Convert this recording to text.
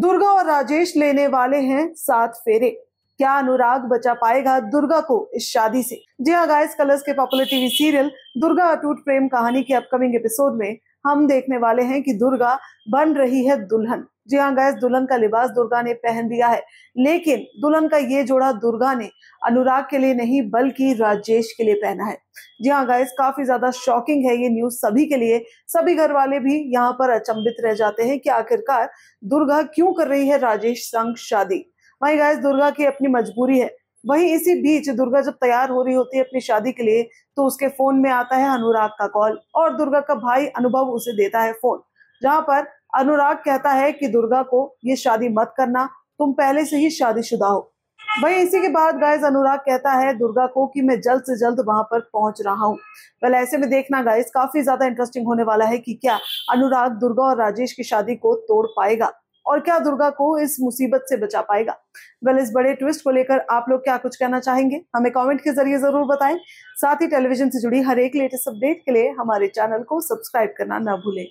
दुर्गा और राजेश लेने वाले हैं सात फेरे क्या अनुराग बचा पाएगा दुर्गा को इस शादी से जी हाँ गाइस कलर्स के popular TV serial Durga Atoot Prem कहानी के अपकमिंग एपिसोड में हम देखने वाले हैं कि दुर्गा बन रही है दुल्हन जी हाँ गैस दुल्हन का लिबास दुर्गा ने पहन दिया है लेकिन दुल्हन का ये जोड़ा दुर्गा ने अनुराग के लिए नहीं बल्कि राजेश के लिए पहना है जी हाँ गैस काफी ज्यादा शॉकिंग है ये न्यूज सभी के लिए सभी घर वाले भी यहाँ पर अचंभित रह जाते हैं कि आखिरकार दुर्गा क्यों कर रही है राजेश संग शादी वही गैस दुर्गा की अपनी मजबूरी है वही इसी बीच दुर्गा जब तैयार हो रही होती है अपनी शादी के लिए तो उसके फोन में आता है अनुराग का कॉल और दुर्गा का भाई अनुभव उसे देता है फोन जहां पर अनुराग कहता है कि दुर्गा को ये शादी मत करना तुम पहले से ही शादीशुदा हो वहीं इसी के बाद गाइस अनुराग कहता है दुर्गा को कि मैं जल्द से जल्द वहां पर पहुंच रहा हूँ वेल ऐसे में देखना गाइस काफी ज्यादा इंटरेस्टिंग होने वाला है कि क्या अनुराग दुर्गा और राजेश की शादी को तोड़ पाएगा और क्या दुर्गा को इस मुसीबत से बचा पाएगा वेल इस बड़े ट्विस्ट को लेकर आप लोग क्या कुछ कहना चाहेंगे हमें कमेंट के जरिए जरूर बताएं साथ ही टेलीविजन से जुड़ी हर एक लेटेस्ट अपडेट के लिए हमारे चैनल को सब्सक्राइब करना न भूलें